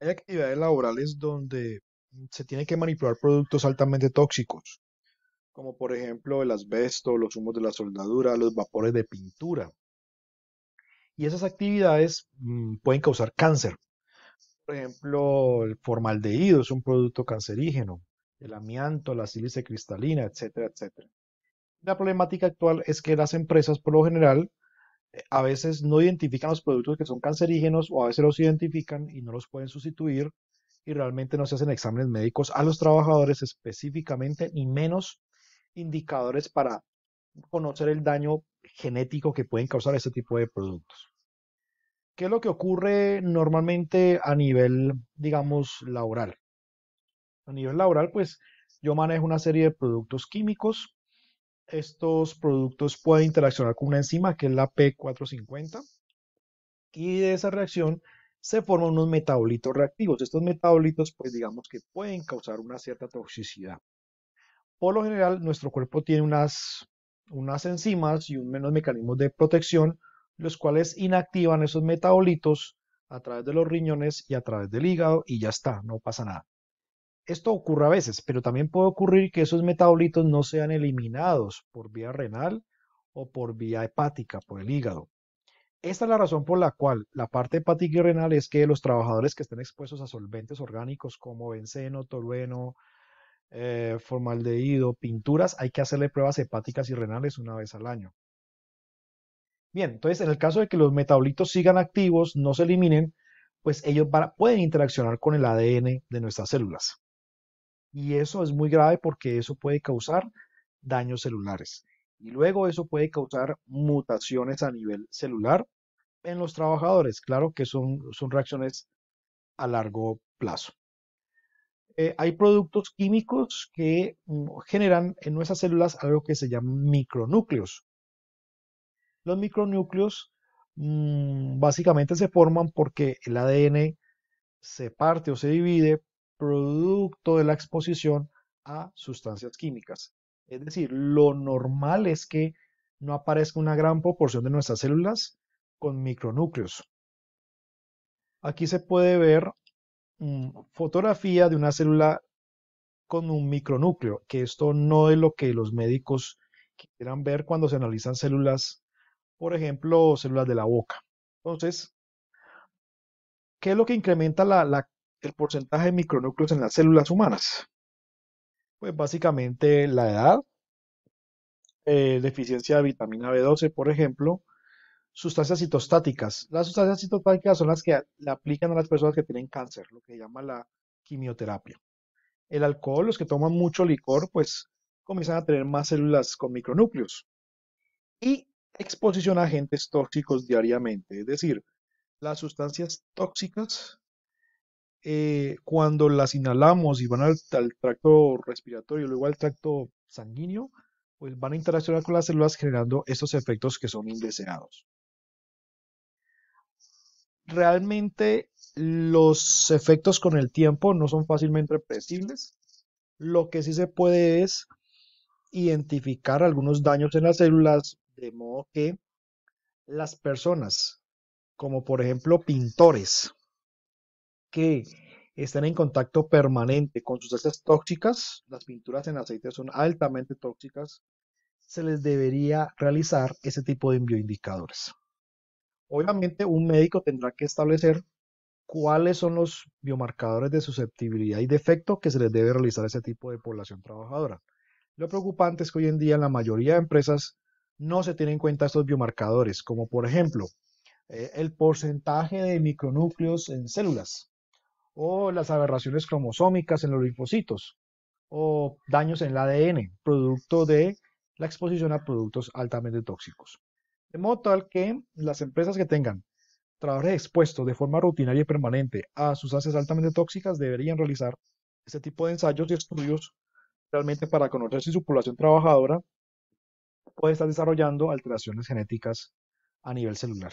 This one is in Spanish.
hay actividades laborales donde mm, se tiene que manipular productos altamente tóxicos, como por ejemplo el asbesto, los humos de la soldadura, los vapores de pintura. Y esas actividades mm, pueden causar cáncer. Por ejemplo, el formaldehído es un producto cancerígeno, el amianto, la sílice cristalina, etcétera, etcétera. La problemática actual es que las empresas por lo general eh, a veces no identifican los productos que son cancerígenos o a veces los identifican y no los pueden sustituir y realmente no se hacen exámenes médicos a los trabajadores específicamente ni menos indicadores para conocer el daño genético que pueden causar este tipo de productos. ¿Qué es lo que ocurre normalmente a nivel, digamos, laboral? A nivel laboral, pues yo manejo una serie de productos químicos estos productos pueden interaccionar con una enzima que es la P450 y de esa reacción se forman unos metabolitos reactivos. Estos metabolitos, pues digamos que pueden causar una cierta toxicidad. Por lo general, nuestro cuerpo tiene unas, unas enzimas y unos mecanismos de protección, los cuales inactivan esos metabolitos a través de los riñones y a través del hígado y ya está, no pasa nada. Esto ocurre a veces, pero también puede ocurrir que esos metabolitos no sean eliminados por vía renal o por vía hepática, por el hígado. Esta es la razón por la cual la parte hepática y renal es que los trabajadores que estén expuestos a solventes orgánicos como benceno, tolueno, eh, formaldehído, pinturas, hay que hacerle pruebas hepáticas y renales una vez al año. Bien, entonces en el caso de que los metabolitos sigan activos, no se eliminen, pues ellos pueden interaccionar con el ADN de nuestras células. Y eso es muy grave porque eso puede causar daños celulares. Y luego eso puede causar mutaciones a nivel celular en los trabajadores. Claro que son, son reacciones a largo plazo. Eh, hay productos químicos que mm, generan en nuestras células algo que se llama micronúcleos. Los micronúcleos mm, básicamente se forman porque el ADN se parte o se divide producto de la exposición a sustancias químicas. Es decir, lo normal es que no aparezca una gran proporción de nuestras células con micronúcleos. Aquí se puede ver mm, fotografía de una célula con un micronúcleo, que esto no es lo que los médicos quieran ver cuando se analizan células, por ejemplo, células de la boca. Entonces, ¿qué es lo que incrementa la el porcentaje de micronúcleos en las células humanas? Pues básicamente la edad, eh, deficiencia de vitamina B12, por ejemplo, sustancias citostáticas. Las sustancias citostáticas son las que le aplican a las personas que tienen cáncer, lo que se llama la quimioterapia. El alcohol, los que toman mucho licor, pues comienzan a tener más células con micronúcleos. Y exposición a agentes tóxicos diariamente, es decir, las sustancias tóxicas eh, cuando las inhalamos y van al, tracto respiratorio, luego al tracto sanguíneo, pues van a interaccionar con las células generando estos efectos que son indeseados. Realmente los efectos con el tiempo no son fácilmente predecibles. Lo que sí se puede es identificar algunos daños en las células, de modo que las personas, como por ejemplo pintores, que estén en contacto permanente con sustancias tóxicas, las pinturas en aceite son altamente tóxicas, se les debería realizar ese tipo de bioindicadores. Obviamente un médico tendrá que establecer cuáles son los biomarcadores de susceptibilidad y defecto que se les debe realizar a ese tipo de población trabajadora. Lo preocupante es que hoy en día en la mayoría de empresas no se tienen en cuenta estos biomarcadores, como por ejemplo eh, el porcentaje de micronúcleos en células o las aberraciones cromosómicas en los linfocitos, o daños en el ADN, producto de la exposición a productos altamente tóxicos. De modo tal que las empresas que tengan trabajadores expuestos de forma rutinaria y permanente a sustancias altamente tóxicas deberían realizar este tipo de ensayos y estudios realmente para conocer si su población trabajadora puede estar desarrollando alteraciones genéticas a nivel celular.